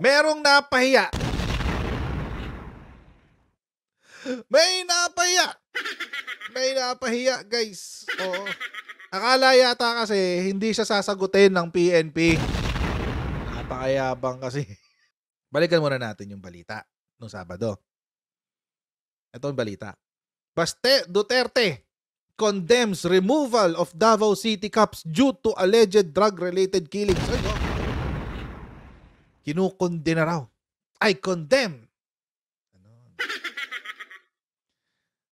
Merong napahiya. May napahiya. May napahiya, guys. Oo. Akala yata kasi hindi siya sasagutin ng PNP. Napakayabang kasi. Balikan muna natin yung balita nung Sabado. Ito ang balita. Baste Duterte condemns removal of Davao City Cops due to alleged drug-related killings. Ay, oh. Kinukundina raw. I condemn. Ano?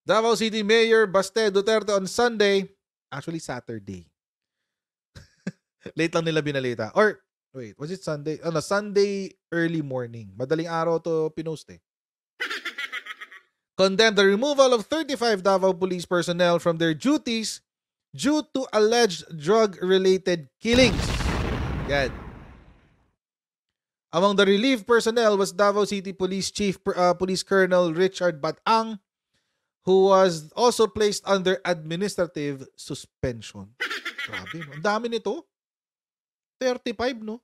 Davao City Mayor Baste Duterte on Sunday, actually Saturday. Late lang nila binalita. Or, wait, was it Sunday? Ano, Sunday early morning. Madaling araw to pinoste. eh. condemned the removal of 35 Davao police personnel from their duties due to alleged drug-related killings. Yan. Among the relief personnel was Davao City Police Chief uh, Police Colonel Richard Batang, who was also placed under administrative suspension. Grabe, no? Ang dami nito. 35, no?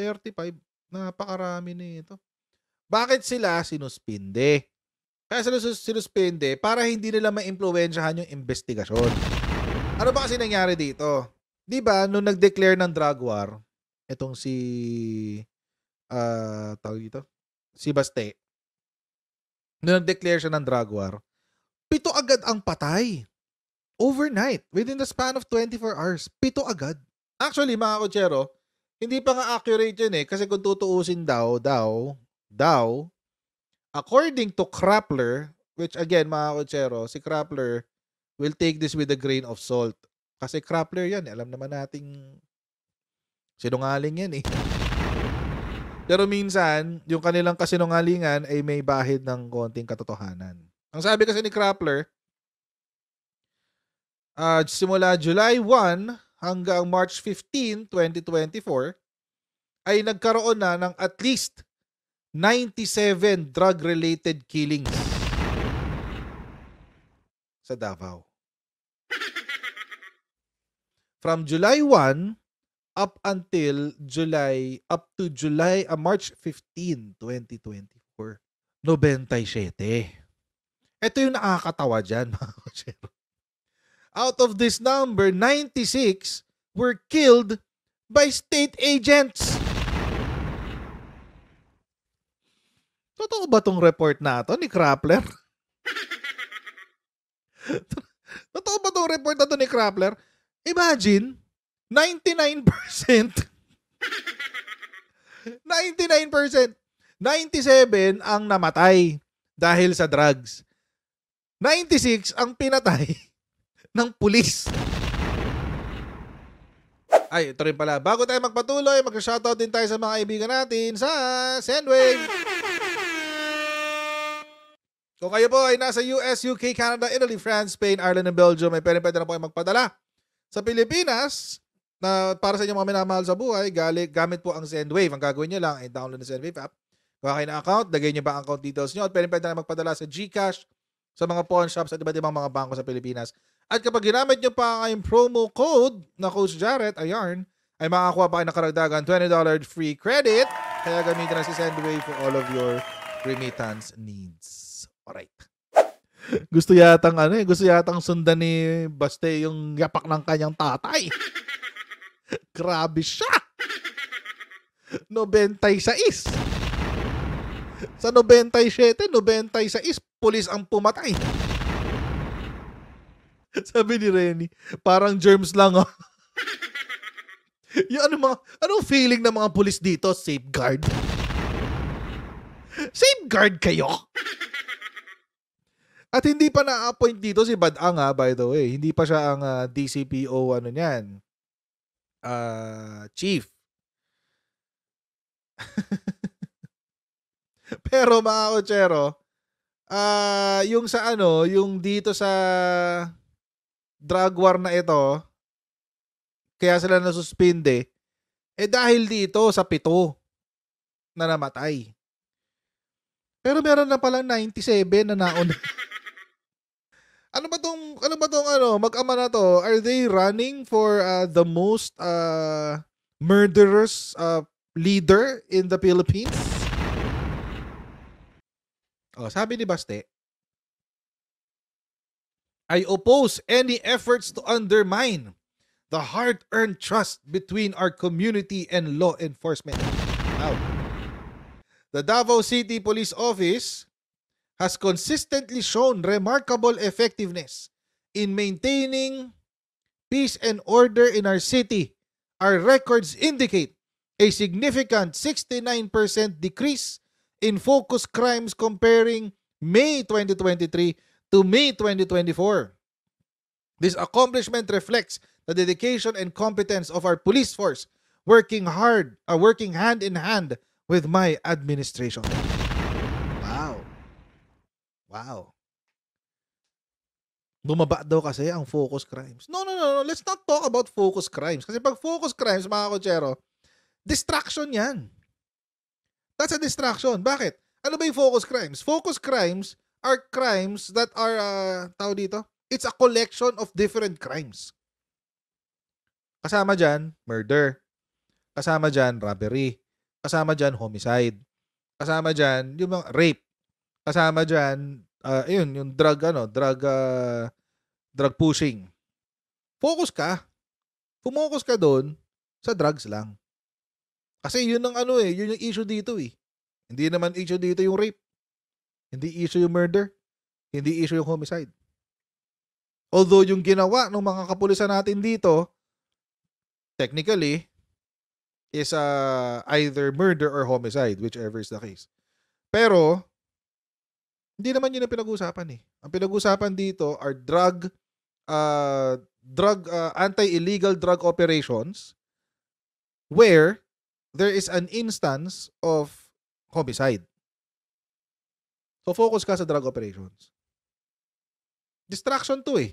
35. Napakarami nito. Bakit sila sinuspinde? Kaya sila sinuspinde para hindi nila maimpluwensyahan yung investigasyon. Ano ba kasi nangyari dito? Di ba, nung nag-declare ng drug war, itong si uh, tawag dito, si Baste, nung nag-declare siya ng drug war, pito agad ang patay. Overnight, within the span of 24 hours, pito agad. Actually, mga kutsero, hindi pa nga accurate yun eh, kasi kung tutuusin daw, daw, daw, according to Crappler, which again, mga kutsero, si Crappler will take this with a grain of salt. Kasi Crappler yan, eh, alam naman nating Sinungaling yan eh. Pero minsan, yung kanilang kasinungalingan ay may bahid ng konting katotohanan. Ang sabi kasi ni Crappler, uh, simula July 1 hanggang March 15, 2024, ay nagkaroon na ng at least 97 drug-related killings sa Davao. From July 1 up until July, up to July, uh, March 15, 2024. 97. Ito yung nakakatawa dyan, mga kutsero. Out of this number, 96 were killed by state agents. Totoo ba tong report na to ni Crappler? Totoo ba tong report na to ni Crappler? Imagine, 99%. 99%. 97 ang namatay dahil sa drugs. 96 ang pinatay ng pulis. Ay, ito rin pala. Bago tayo magpatuloy, mag-shoutout din tayo sa mga kaibigan natin sa Sandwave. Kung kayo po ay nasa US, UK, Canada, Italy, France, Spain, Ireland, and Belgium, may pwede pwede na po ay magpadala. Sa Pilipinas, na para sa inyo mga minamahal sa buhay, galit, gamit po ang Sendwave. Ang gagawin nyo lang ay download ng Sendwave app. Gawa kayo ng account, lagay nyo ba ang account details nyo at pwede pwede na magpadala sa GCash, sa mga pawn shops at iba't ibang mga bangko sa Pilipinas. At kapag ginamit nyo pa ang promo code na Coach Jarrett, ayarn, ay makakuha pa kayo ng karagdagan $20 free credit. Kaya gamitin na si Sendwave for all of your remittance needs. Alright. gusto yatang ano eh, gusto yatang sundan ni Baste yung yapak ng kanyang tatay. Grabe siya! 96! Sa 97, 96, pulis ang pumatay. Sabi ni Renny, parang germs lang oh. yung ano mga, anong feeling ng mga pulis dito? Safeguard? Safeguard kayo? At hindi pa na-appoint dito si Badang ha, ah, by the way. Hindi pa siya ang uh, ah, DCPO ano niyan uh, chief. Pero mga kotsero, uh, yung sa ano, yung dito sa drug war na ito, kaya sila nasuspinde, eh dahil dito sa pito na namatay. Pero meron na palang 97 na naon. Ano ba tong ano ba tong ano mag-ama na to? Are they running for uh, the most uh, murderous uh, leader in the Philippines? Oh, sabi ni Baste, I oppose any efforts to undermine the hard-earned trust between our community and law enforcement. Now, the Davao City Police Office has consistently shown remarkable effectiveness in maintaining peace and order in our city. Our records indicate a significant 69% decrease in focus crimes comparing May 2023 to May 2024. This accomplishment reflects the dedication and competence of our police force working hard, uh, working hand in hand with my administration. Wow. Bumaba daw kasi ang focus crimes. No, no, no, no. Let's not talk about focus crimes. Kasi pag focus crimes, mga kochero, distraction yan. That's a distraction. Bakit? Ano ba yung focus crimes? Focus crimes are crimes that are, uh, tao dito, it's a collection of different crimes. Kasama dyan, murder. Kasama dyan, robbery. Kasama dyan, homicide. Kasama dyan, yung mga rape kasama diyan uh, ah, yun, yung drug, ano, drug, uh, drug pushing. Focus ka. pumokus ka doon sa drugs lang. Kasi yun ang ano eh, yun yung issue dito eh. Hindi naman issue dito yung rape. Hindi issue yung murder. Hindi issue yung homicide. Although yung ginawa ng mga kapulisan natin dito, technically, is uh, either murder or homicide, whichever is the case. Pero, hindi naman yun ang pinag-uusapan eh. Ang pinag-uusapan dito are drug uh, drug uh, anti-illegal drug operations where there is an instance of homicide. So focus ka sa drug operations. Distraction to eh.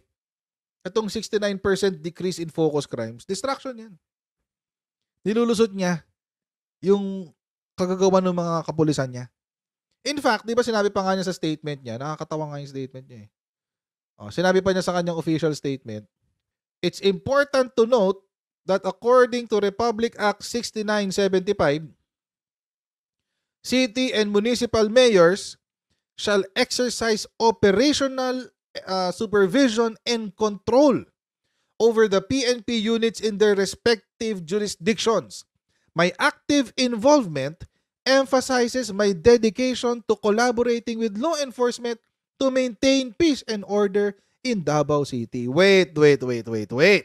Itong 69% decrease in focus crimes, distraction yan. Nilulusot niya yung kagagawa ng mga kapulisan niya. In fact, di ba sinabi pa nga niya sa statement niya, nakakatawa nga yung statement niya eh. Oh, sinabi pa niya sa kanyang official statement, It's important to note that according to Republic Act 6975, city and municipal mayors shall exercise operational uh, supervision and control over the PNP units in their respective jurisdictions. My active involvement emphasizes my dedication to collaborating with law enforcement to maintain peace and order in Davao City. Wait, wait, wait, wait, wait.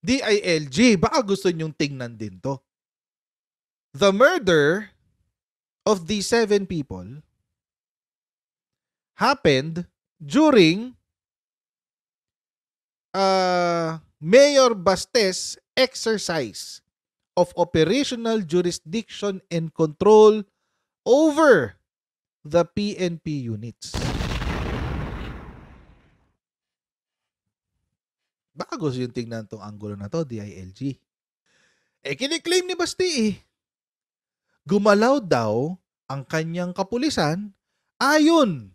DILG, baka gusto nyong tingnan din to. The murder of these seven people happened during uh, Mayor Bastes exercise of operational jurisdiction and control over the PNP units. Baka gusto yung tingnan tong angulo na to, DILG. Eh, kiniklaim ni Basti eh. Gumalaw daw ang kanyang kapulisan ayon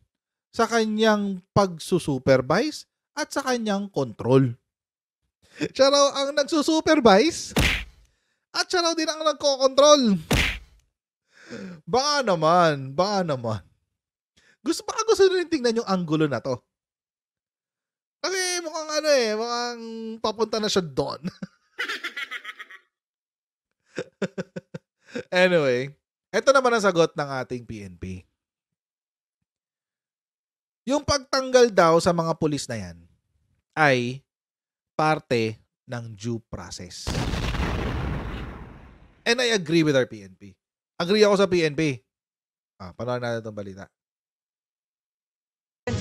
sa kanyang pagsusupervise at sa kanyang control. Siya raw ang nagsusupervise at siya raw din ang nagkokontrol. Baka naman, baka naman. Gusto, baka gusto rin tingnan yung angulo na to. Kasi mukhang ano eh, mukhang papunta na siya doon. anyway, ito naman ang sagot ng ating PNP. Yung pagtanggal daw sa mga pulis na yan ay parte ng due process. And I agree with our PNP. Agree ako sa PNP. Ah, panoorin natin itong balita.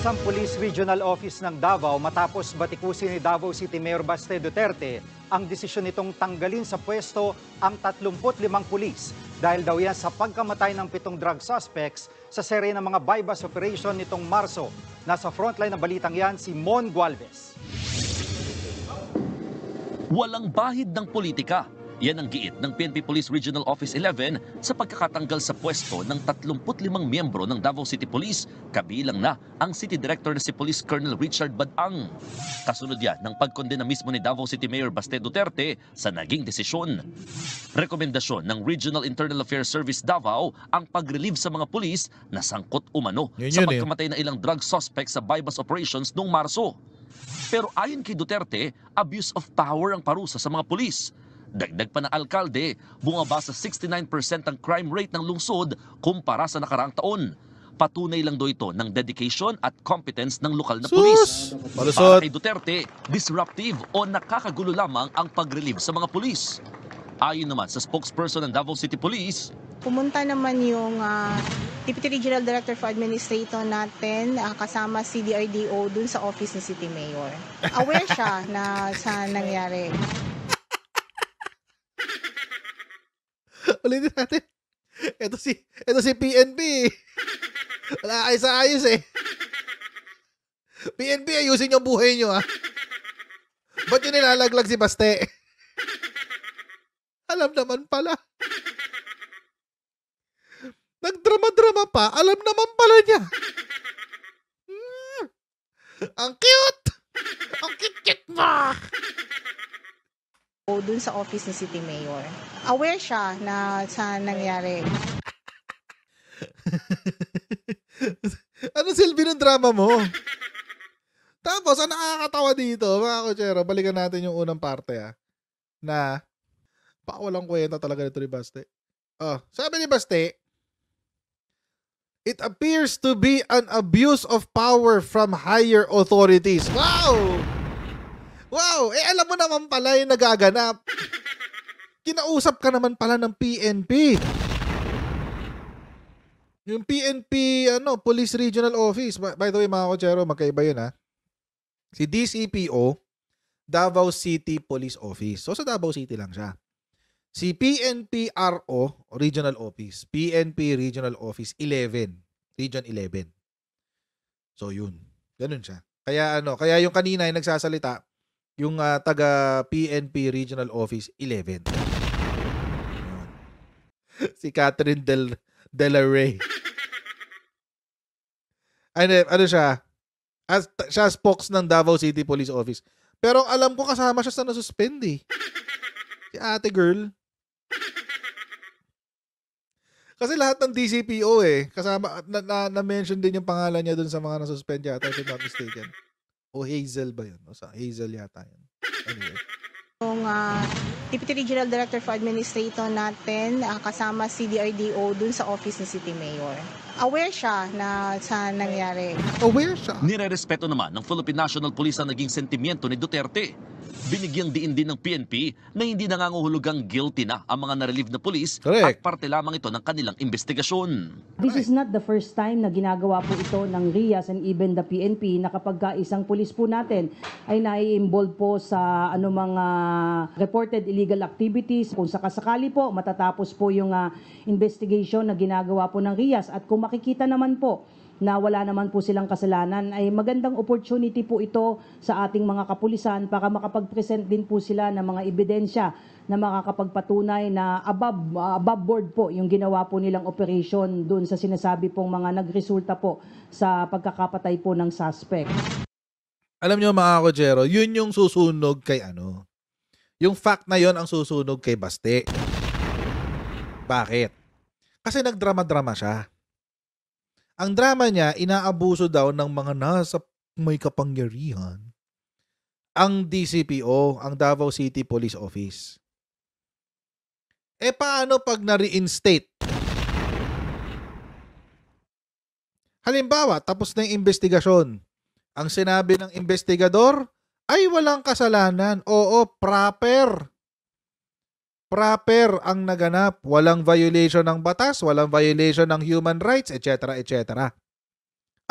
Sa Police Regional Office ng Davao matapos batikusin ni Davao City Mayor Baste Duterte ang desisyon nitong tanggalin sa pwesto ang 35 pulis dahil daw yan sa pagkamatay ng pitong drug suspects sa serye ng mga buy-bust operation nitong Marso. Nasa frontline ng balitang yan si Mon Gualvez. Walang bahid ng politika yan ang giit ng PNP Police Regional Office 11 sa pagkakatanggal sa pwesto ng 35 miyembro ng Davao City Police, kabilang na ang City Director na si Police Colonel Richard Badang. Kasunod yan ng pagkondena mismo ni Davao City Mayor Baste Duterte sa naging desisyon. Rekomendasyon ng Regional Internal Affairs Service Davao ang pag-relieve sa mga pulis na sangkot umano yun, sa eh. pagkamatay na ilang drug suspects sa Bybas operations noong Marso. Pero ayon kay Duterte, abuse of power ang parusa sa mga pulis Dagdag pa ng alkalde, bumaba sa 69% ang crime rate ng lungsod kumpara sa nakaraang taon. Patunay lang do ito ng dedication at competence ng lokal na pulis. Para kay Duterte, disruptive o nakakagulo lamang ang pag-relieve sa mga pulis. Ayon naman sa spokesperson ng Davao City Police, Pumunta naman yung uh, Deputy Regional Director for Administration natin uh, kasama si DRDO dun sa office ni City Mayor. Aware siya na sa nangyari. Ulitin natin. Ito si, ito si PNB. Wala kayo sa ayos eh. PNB, ayusin yung buhay nyo ah. Ba't yung nilalaglag si Baste? Alam naman pala. Nagdrama-drama pa, alam naman pala niya. Mm. Ang cute! Ang cute-cute mo! o dun sa office ni City Mayor. Aware siya na sa nangyari. ano silbi ng drama mo? Tapos, ang nakakatawa dito, mga kuchero, balikan natin yung unang parte ah, na pa walang kwenta talaga nito ni Baste. Oh, sabi ni Baste, It appears to be an abuse of power from higher authorities. Wow! Wow! Eh, alam mo naman pala yung nagaganap. Kinausap ka naman pala ng PNP. Yung PNP, ano, Police Regional Office. By, by the way, mga kochero, magkaiba yun, ha? Si DCPO, Davao City Police Office. So, sa Davao City lang siya. Si PNPRO, Regional Office. PNP Regional Office 11. Region 11. So, yun. Ganun siya. Kaya ano, kaya yung kanina yung nagsasalita, yung uh, taga PNP Regional Office 11. si Catherine Del Delaray. ano, ano siya? As, siya spokes ng Davao City Police Office. Pero alam ko kasama siya sa nasuspend eh. Si ate girl. Kasi lahat ng DCPO eh, kasama, na-mention na, na din yung pangalan niya dun sa mga nasuspend yata, if I'm not mistaken. O Hazel ba yun? O sa Hazel yata yun. Anyway. Yung uh, ah, Deputy Regional Director for Administrator natin, uh, kasama si DRDO dun sa office ni City Mayor. Aware siya na sa nangyari. Aware siya? Nirerespeto naman ng Philippine National Police ang naging sentimiento ni Duterte Binigyang diin din ng PNP na hindi nangangahulugang guilty na ang mga narelieve na pulis Correct. at parte lamang ito ng kanilang investigasyon. This is not the first time na ginagawa po ito ng RIAS and even the PNP na kapag isang pulis po natin ay nai-involve po sa ano mga ah, reported illegal activities. Kung sakasakali po, matatapos po yung ah, investigation na ginagawa po ng RIAS at kung makikita naman po na wala naman po silang kasalanan ay magandang opportunity po ito sa ating mga kapulisan para makapag-present din po sila ng mga ebidensya na makakapagpatunay na above, uh, above board po yung ginawa po nilang operation doon sa sinasabi pong mga nagresulta po sa pagkakapatay po ng suspect. Alam niyo mga kochero, yun yung susunog kay ano. Yung fact na yun ang susunog kay Baste. Bakit? Kasi nagdrama-drama siya. Ang drama niya, inaabuso daw ng mga nasa may kapangyarihan. Ang DCPO, ang Davao City Police Office. Eh paano pag na-reinstate? Halimbawa, tapos na yung investigasyon. Ang sinabi ng investigador, ay walang kasalanan. Oo, proper proper ang naganap. Walang violation ng batas, walang violation ng human rights, etc. etc.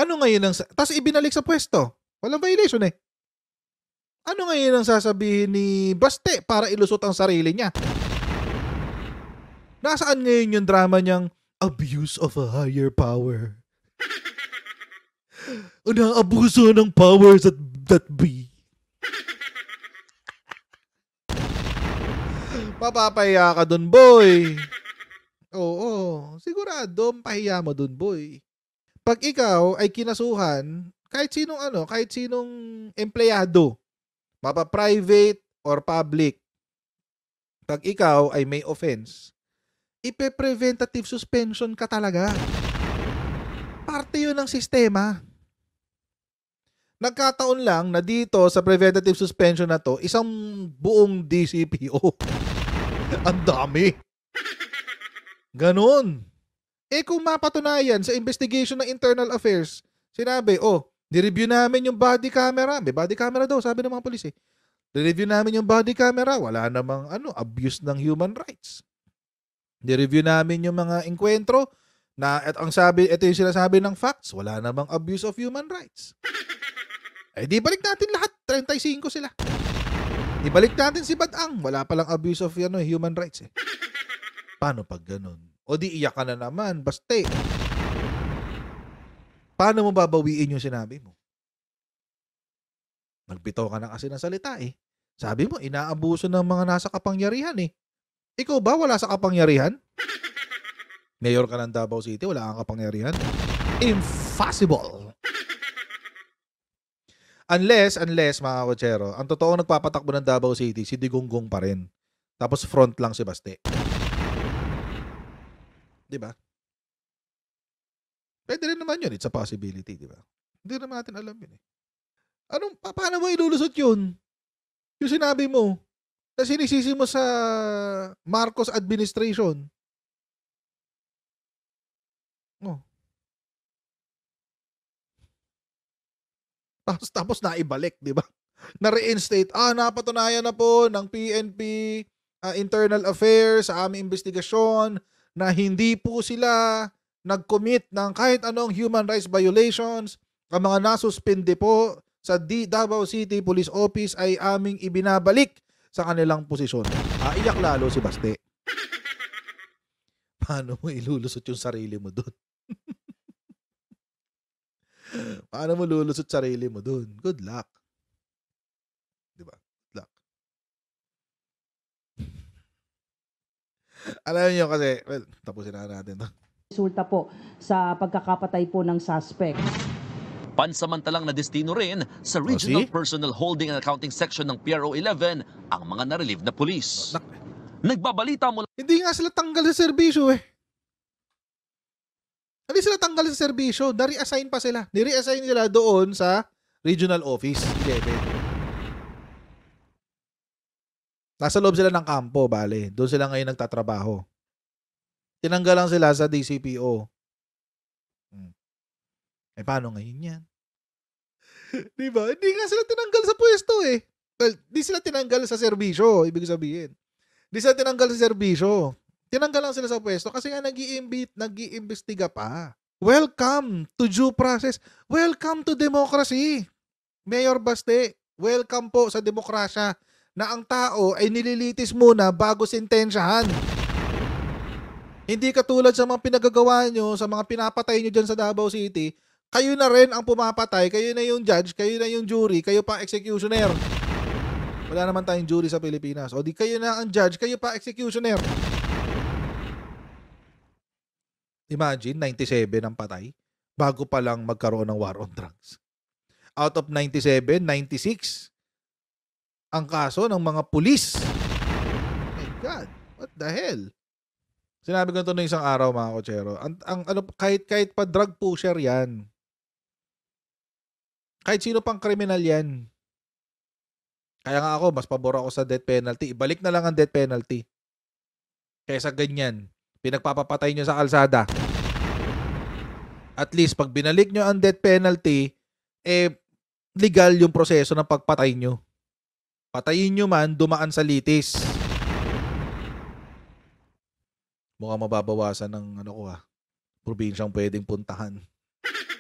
Ano ngayon ang... Tapos ibinalik sa pwesto. Walang violation eh. Ano ngayon ang sasabihin ni Baste para ilusot ang sarili niya? Nasaan ngayon yung drama niyang abuse of a higher power? Unang abuso ng powers that, that be. Mapapaya ka dun, boy. Oo, sigurado, pahiya mo dun, boy. Pag ikaw ay kinasuhan, kahit sinong ano, kahit sinong empleyado, mapa private or public, pag ikaw ay may offense, ipe-preventative suspension ka talaga. Parte yun ng sistema. Nagkataon lang na dito sa preventative suspension na to, isang buong DCPO. Ang dami. Ganon. Eh kung mapatunayan sa investigation ng internal affairs, sinabi, oh, nireview namin yung body camera. May body camera daw, sabi ng mga polis eh. Nireview namin yung body camera, wala namang ano, abuse ng human rights. Nireview namin yung mga enkwentro na at ang sabi, ito yung sinasabi ng facts, wala namang abuse of human rights. eh di balik natin lahat, 35 sila. Ibalik natin si Badang. Wala palang abuse of ano, human rights eh. Paano pag ganun? O di iyak ka na naman. Basta eh. Paano mo babawiin yung sinabi mo? Nagbitaw ka na kasi ng salita eh. Sabi mo, inaabuso ng mga nasa kapangyarihan eh. Ikaw ba wala sa kapangyarihan? Mayor ka ng Davao City, wala kang kapangyarihan? Impossible! Unless, unless mga kotsero, ang totoo nagpapatakbo ng Davao City, si Digonggong pa rin. Tapos front lang si Baste. Di ba? Pwede rin naman yun. It's a possibility, di ba? Hindi naman natin alam yun eh. Anong, pa, paano mo ilulusot yun? Yung sinabi mo, na sinisisi mo sa Marcos administration, Tapos, tapos naibalik, di ba? Na-reinstate, ah, napatunayan na po ng PNP uh, ah, Internal Affairs sa aming investigasyon na hindi po sila nag-commit ng kahit anong human rights violations. Ang mga nasuspende po sa D Davao City Police Office ay aming ibinabalik sa kanilang posisyon. Ah, iyak lalo si Baste. Paano mo ilulusot yung sarili mo doon? Paano mo lulusot sarili mo dun? Good luck. Di ba? Good luck. Alam niyo kasi, well, tapusin na natin to. Resulta po sa pagkakapatay po ng suspect. Pansamantalang na destino rin sa oh, Regional see? Personal Holding and Accounting Section ng PRO 11 ang mga narelieve na pulis. Nagbabalita mula... Hindi nga sila tanggal sa serbisyo eh. Hindi sila tanggal sa serbisyo. Na-reassign pa sila. Ni-reassign sila doon sa regional office. 11. Nasa loob sila ng kampo, bale. Doon sila ngayon nagtatrabaho. Tinanggal lang sila sa DCPO. Hmm. Eh, paano ngayon yan? di ba? Hindi nga sila tinanggal sa pwesto eh. Well, di sila tinanggal sa serbisyo, ibig sabihin. Di sila tinanggal sa serbisyo. Tinanggal lang sila sa pwesto kasi nga nag nag-iimbestiga pa. Welcome to due process. Welcome to democracy. Mayor Baste, welcome po sa demokrasya na ang tao ay nililitis muna bago sentensyahan. Hindi katulad sa mga pinagagawa nyo, sa mga pinapatay nyo dyan sa Davao City, kayo na rin ang pumapatay, kayo na yung judge, kayo na yung jury, kayo pa executioner. Wala naman tayong jury sa Pilipinas. O di kayo na ang judge, kayo pa executioner. Imagine, 97 ang patay bago pa lang magkaroon ng war on drugs. Out of 97, 96 ang kaso ng mga pulis. Oh my God, what the hell? Sinabi ko ito na isang araw mga kotsero. Ang, ang, ano, kahit, kahit pa drug pusher yan. Kahit sino pang kriminal yan. Kaya nga ako, mas pabor ako sa death penalty. Ibalik na lang ang death penalty. Kaysa ganyan pinagpapapatay nyo sa kalsada, at least pag binalik nyo ang death penalty, eh, legal yung proseso ng pagpatay nyo. Patayin nyo man, dumaan sa litis. Mukhang mababawasan ng ano ko ah, probinsyang pwedeng puntahan.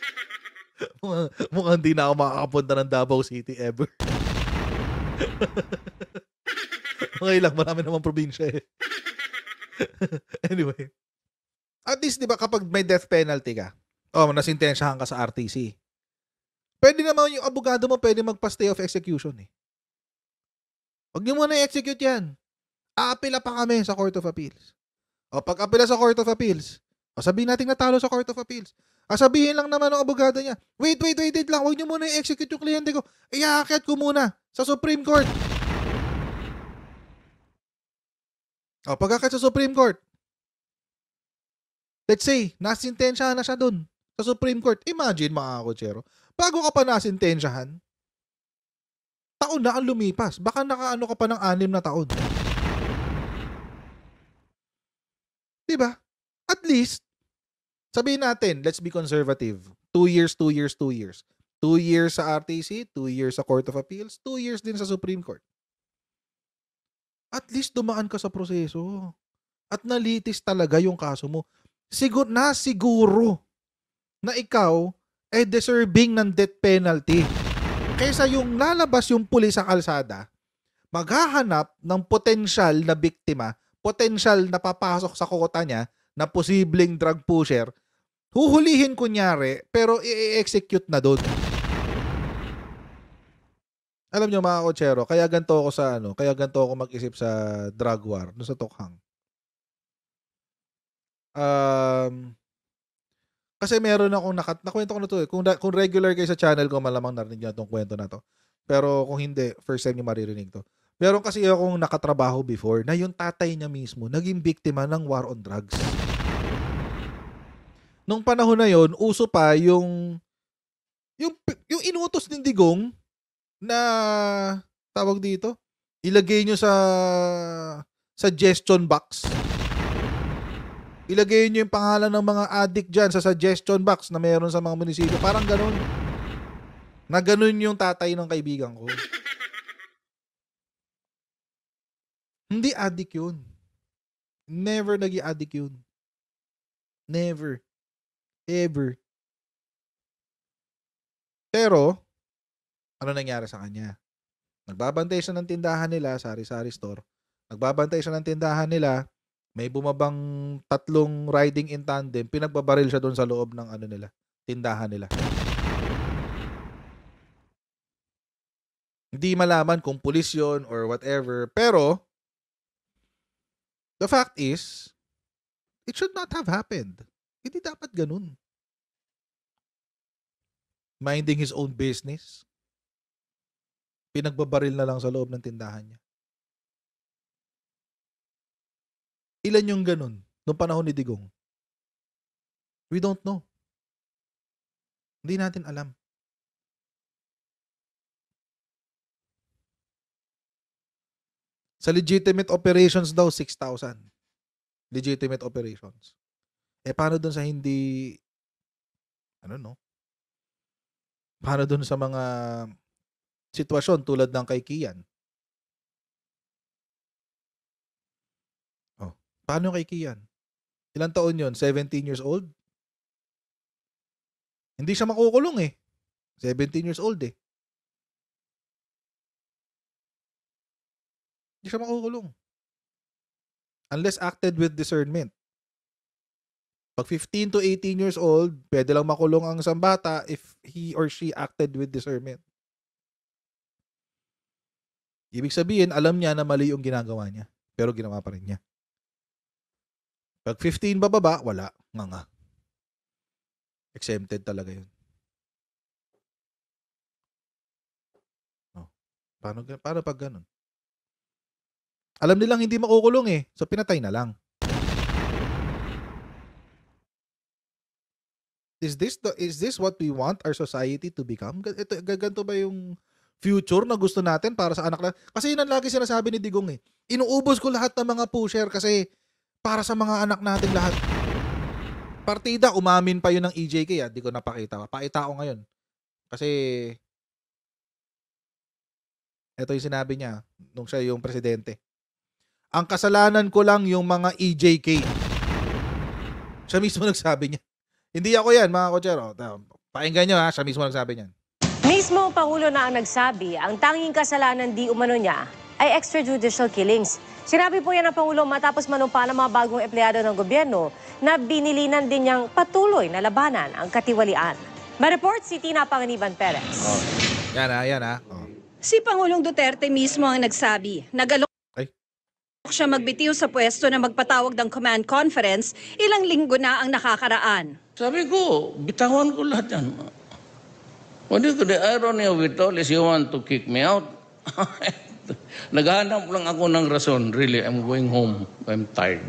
mukhang, mukhang hindi na ako makakapunta ng Davao City ever. Mga ilang, marami naman probinsya eh. anyway. At least, di ba, kapag may death penalty ka, o oh, nasintensyahan ka sa RTC, pwede naman yung abogado mo pwede magpa-stay of execution eh. Huwag niyo muna i-execute yan. Aapila pa kami sa Court of Appeals. O oh, pag apila sa Court of Appeals, o oh, sabihin natin natalo sa Court of Appeals, Ah, sabihin lang naman ng abogado niya, wait, wait, wait, wait lang, huwag niyo muna i-execute yung kliyente ko. Iaakyat ko muna sa Supreme Court. O, oh, pagkakit sa Supreme Court, let's say, nasintensyahan na siya dun sa Supreme Court. Imagine, mga kutsero, bago ka pa nasintensyahan, taon na ang lumipas. Baka nakaano ka pa ng anim na taon. Diba? At least, sabihin natin, let's be conservative. Two years, two years, two years. Two years sa RTC, two years sa Court of Appeals, two years din sa Supreme Court at least dumaan ka sa proseso. At nalitis talaga yung kaso mo. Sigur, na siguro na ikaw ay deserving ng death penalty. Kaysa yung lalabas yung pulis sa kalsada, maghahanap ng potensyal na biktima, potensyal na papasok sa kota niya na posibleng drug pusher, huhulihin kunyari pero i-execute na doon. Alam nyo mga kotsero, kaya ganto ako sa ano, kaya ganto ako mag-isip sa drug war, no, sa Tokhang. Um, kasi meron akong nakat, nakwento ko na to eh. Kung, kung regular kayo sa channel ko, malamang narinig nyo itong kwento na to. Pero kung hindi, first time nyo maririnig to. Meron kasi akong nakatrabaho before na yung tatay niya mismo naging biktima ng war on drugs. Nung panahon na yon, uso pa yung yung yung inutos ng digong na tawag dito, ilagay nyo sa suggestion box. Ilagay nyo yung pangalan ng mga addict dyan sa suggestion box na meron sa mga munisipyo. Parang ganun. Na ganun yung tatay ng kaibigan ko. Hindi addict yun. Never naging addict yun. Never. Ever. Pero, ano nangyari sa kanya? Nagbabantay siya ng tindahan nila, sari-sari store. Nagbabantay siya ng tindahan nila, may bumabang tatlong riding in tandem, pinagbabaril siya doon sa loob ng ano nila, tindahan nila. Hindi malaman kung pulis yon or whatever, pero the fact is, it should not have happened. Hindi dapat ganun minding his own business pinagbabaril na lang sa loob ng tindahan niya. Ilan yung ganun noong panahon ni Digong? We don't know. Hindi natin alam. Sa legitimate operations daw, 6,000. Legitimate operations. Eh, paano dun sa hindi, ano no? Paano dun sa mga sitwasyon tulad ng kay Kian. Oh, paano kay Kian? Ilang taon yon? 17 years old? Hindi siya makukulong eh. 17 years old eh. Hindi siya makukulong. Unless acted with discernment. Pag 15 to 18 years old, pwede lang makulong ang isang bata if he or she acted with discernment. Ibig sabihin, alam niya na mali yung ginagawa niya. Pero ginawa pa rin niya. Pag 15 bababa, wala. Nga nga. Exempted talaga yun. Oh. Paano, paano pag ganun? Alam nilang hindi makukulong eh. So pinatay na lang. Is this the, is this what we want our society to become? Ito ganito ba yung future na gusto natin para sa anak natin. Kasi yun ang lagi sinasabi ni Digong eh. Inuubos ko lahat ng mga pusher kasi para sa mga anak natin lahat. Partida, umamin pa yun ng EJK. Ah. Di ko napakita. Paitao ngayon. Kasi ito yung sinabi niya nung siya yung presidente. Ang kasalanan ko lang yung mga EJK. Siya mismo nagsabi niya. Hindi ako yan, mga kotsero. Painggan niyo ha, siya mismo nagsabi niyan. Mismo Pangulo na ang nagsabi, ang tanging kasalanan di umano niya ay extrajudicial killings. Sinabi po yan ang Pangulo matapos manumpa ng mga bagong empleyado ng gobyerno na binilinan din niyang patuloy na labanan ang katiwalian. ma report si Tina Panganiban Perez. Oh. Yan ah, yan ah. Oh. Si Pangulong Duterte mismo ang nagsabi, nagalok siya magbitiw sa pwesto na magpatawag ng command conference, ilang linggo na ang nakakaraan. Sabi ko, bitawan ko lahat yan. What oh, is the irony of it all is you want to kick me out. Naghahanap lang ako ng rason. Really, I'm going home. I'm tired.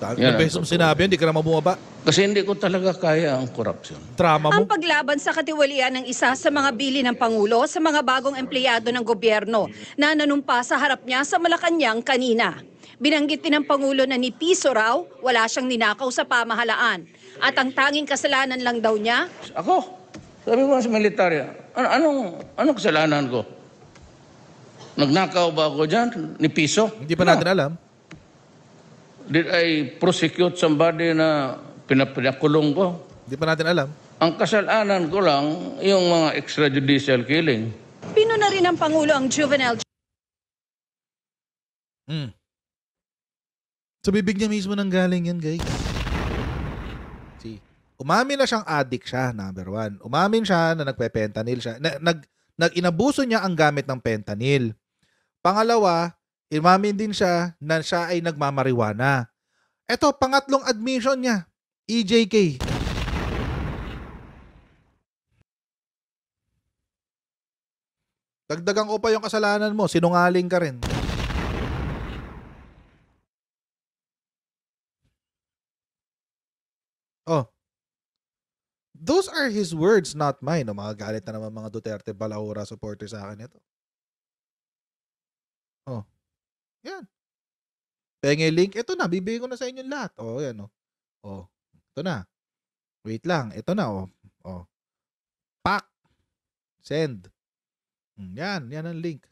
Dami yeah. beses mong sinabi yun, hindi ka naman bumaba. Kasi hindi ko talaga kaya ang korupsyon. Trama mo? Ang paglaban sa katiwalian ng isa sa mga bili ng Pangulo sa mga bagong empleyado ng gobyerno na nanumpa sa harap niya sa Malacanang kanina. Binanggit din ng Pangulo na ni Piso raw, wala siyang ninakaw sa pamahalaan. At ang tanging kasalanan lang daw niya... Ako! Sabi ko sa militarya, An- anong, anong kasalanan ko? Nagnakaw ba ako dyan? Ni piso? Hindi pa natin alam. Did I prosecute somebody na pinapinakulong ko? Hindi pa natin alam. Ang kasalanan ko lang, yung mga extrajudicial killing. Pino na rin ng Pangulo ang juvenile Mm. Sa bibig niya mismo nang galing yan, guys. Umamin na siyang addict siya, number one. Umamin siya na nagpe-fentanyl siya. Na, nag, nag, inabuso niya ang gamit ng pentanil. Pangalawa, umamin din siya na siya ay nagmamariwana. Ito, pangatlong admission niya, EJK. Dagdagan ko pa yung kasalanan mo, sinungaling ka rin. Oh. Those are his words, not mine. No, galit na naman mga Duterte Balaura supporters sa akin ito. Oh. Yan. Penge link. Ito na, bibigay ko na sa inyo lahat. Oh, yan oh. Oh. Ito na. Wait lang. Ito na oh. Oh. Pack. Send. Hmm, yan, yan ang link.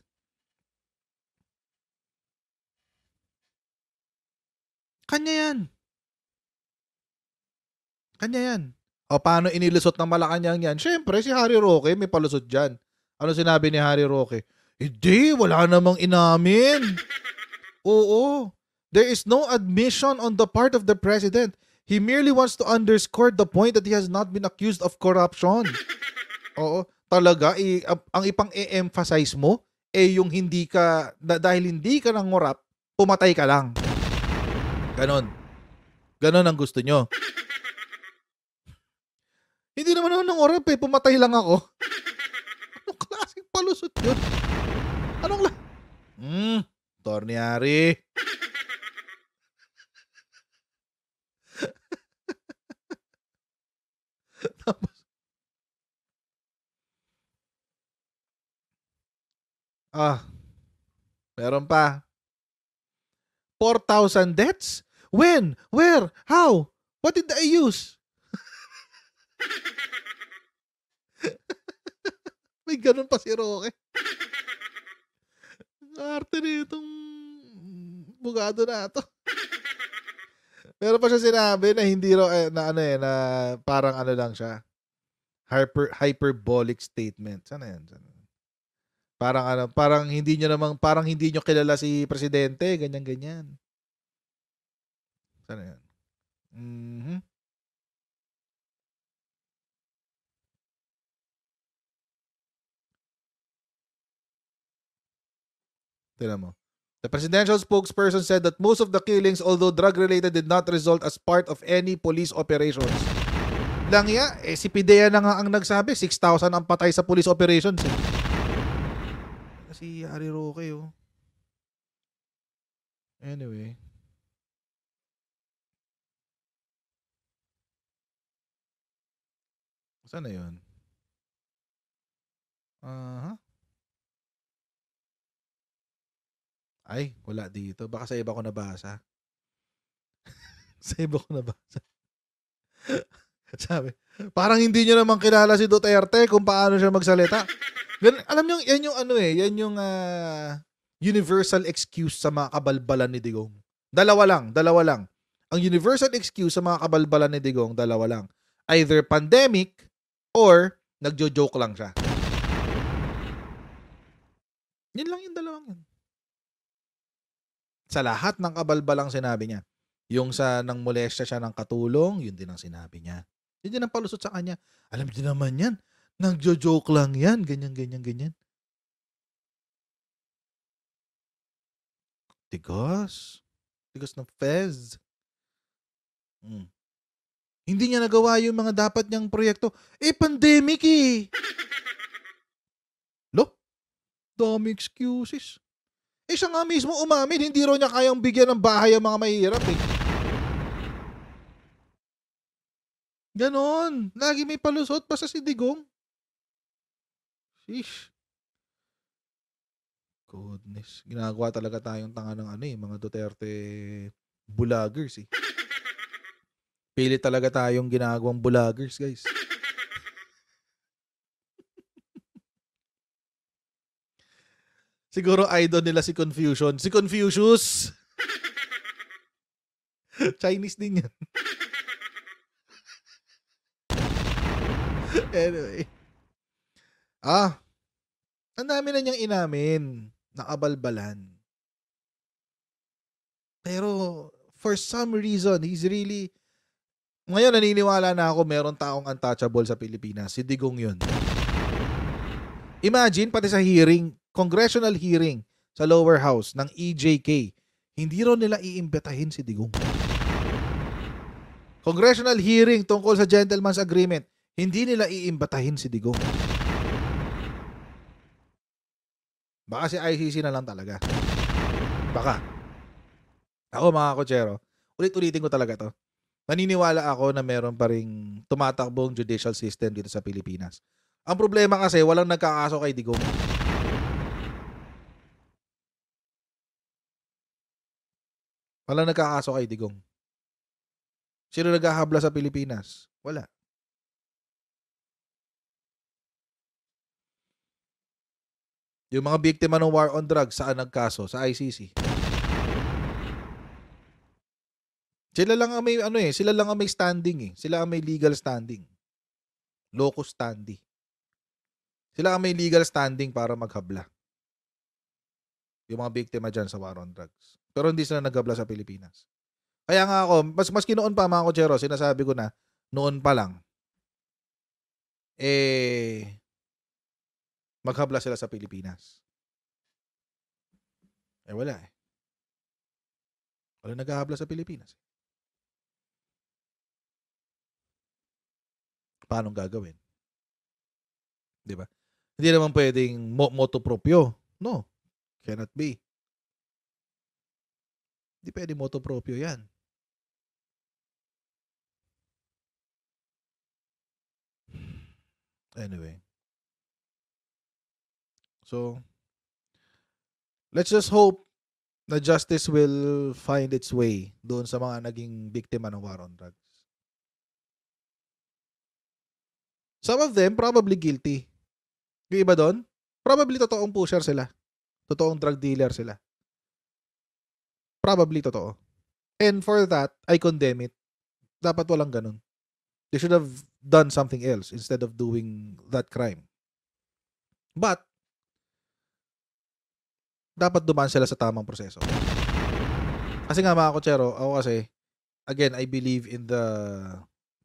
Kanya yan. Kanya yan. O paano inilusot ng Malacanang yan? Siyempre, si Harry Roque may palusot dyan. Ano sinabi ni Harry Roque? Hindi, wala namang inamin. Oo. There is no admission on the part of the president. He merely wants to underscore the point that he has not been accused of corruption. Oo, talaga i, ang ipang e-emphasize mo eh yung hindi ka dahil hindi ka nangurap, pumatay ka lang. Ganon. Ganon ang gusto nyo. Hindi naman ako ng orap eh. Pumatay lang ako. Anong klaseng palusot yun? Anong la... Hmm. Torniari. Tapos... Ah. Meron pa. 4,000 deaths? When? Where? How? What did I use? May ganun pa si Roque. Arte na itong bugado na to. Pero pa siya sinabi na hindi ro eh, na ano eh na parang ano lang siya. Hyper hyperbolic statement. Sana yan. Sana. Parang ano, parang hindi niyo namang parang hindi niyo kilala si presidente, ganyan ganyan. Sana yan. Mhm. Tinan mo. The presidential spokesperson said that most of the killings, although drug-related, did not result as part of any police operations. Lang ya, eh, si Pidea na nga ang nagsabi, 6,000 ang patay sa police operations. Eh. Si Ari Roque, oh. Anyway. Saan na yun? Aha. Uh-huh. Ay, wala dito. Baka sa iba ko nabasa. sa iba ko nabasa. Sabi, parang hindi nyo naman kilala si Duterte kung paano siya magsalita. Gan, alam nyo, yan yung ano eh, yan yung uh, universal excuse sa mga kabalbalan ni Digong. Dalawa lang, dalawa lang. Ang universal excuse sa mga kabalbalan ni Digong, dalawa lang. Either pandemic or nagjo-joke lang siya. Yan lang yung dalawang yun. Sa lahat ng kabalbalang sinabi niya. Yung sa nang molestya siya ng katulong, yun din ang sinabi niya. Yun din ang palusot sa kanya. Alam niyo naman yan. Nagjo-joke lang yan. Ganyan, ganyan, ganyan. Tigas. Tigas ng Fez. Hmm. Hindi niya nagawa yung mga dapat niyang proyekto. Eh, pandemic eh! Lo, dami excuses. Eh siya nga mismo umamin, hindi raw niya kayang bigyan ng bahay ang mga mahihirap eh. Ganon. Lagi may palusot basta si Digong. Sheesh. Goodness. Ginagawa talaga tayong tanga ng ano eh, mga Duterte bulagers eh. Pili talaga tayong ginagawang bulagers guys. Siguro idol nila si Confusion. Si Confucius! Chinese din yan. anyway. Ah, ang dami na niyang inamin. Nakabalbalan. Pero, for some reason, he's really... Ngayon, naniniwala na ako meron taong untouchable sa Pilipinas. Si Digong yun. Imagine, pati sa hearing, congressional hearing sa lower house ng EJK, hindi raw nila iimbetahin si Digong. Congressional hearing tungkol sa gentleman's agreement, hindi nila iimbatahin si Digong. Baka si ICC na lang talaga. Baka. Ako mga kotsero, ulit-ulitin ko talaga to. Naniniwala ako na meron pa ring tumatakbong judicial system dito sa Pilipinas. Ang problema kasi, walang nagkakaso kay Digong. Wala nagkakaso kay Digong. Sino naghahabla sa Pilipinas? Wala. Yung mga biktima ng war on drugs, saan nagkaso? Sa ICC. Sila lang ang may ano eh, sila lang ang may standing eh. Sila ang may legal standing. Locus standi. Sila ang may legal standing para maghabla. Yung mga biktima dyan sa war on drugs. Pero hindi sila nagabla sa Pilipinas. Kaya nga ako, mas, mas kinoon pa mga kutsero, sinasabi ko na, noon pa lang, eh, maghabla sila sa Pilipinas. Eh wala eh. Wala naghahabla sa Pilipinas. Eh. Paano gagawin? Di ba? Hindi naman pwedeng mo motopropyo. No. Cannot be. Hindi pwede moto propio yan. Anyway. So, let's just hope na justice will find its way doon sa mga naging biktima ng war on drugs. Some of them probably guilty. Yung iba doon, probably totoong pusher sila. Totoong drug dealer sila. Probably totoo. And for that, I condemn it. Dapat walang ganun. They should have done something else instead of doing that crime. But, dapat dumaan sila sa tamang proseso. Kasi nga mga kutsero, ako kasi, again, I believe in the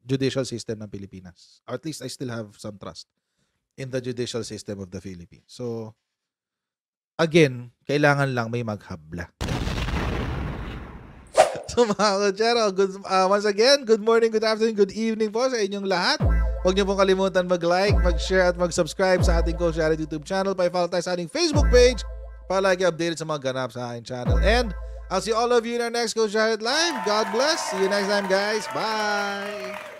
judicial system ng Pilipinas. Or at least I still have some trust in the judicial system of the Philippines. So, again, kailangan lang may maghabla. So mga kutsero, good, uh, once again, good morning, good afternoon, good evening po sa inyong lahat. Huwag niyo pong kalimutan mag-like, mag-share at mag-subscribe sa ating Coach YouTube channel. Pa-follow tayo sa ating Facebook page para lagi updated sa mga ganap sa ating channel. And I'll see all of you in our next Coach Jared Live. God bless. See you next time, guys. Bye!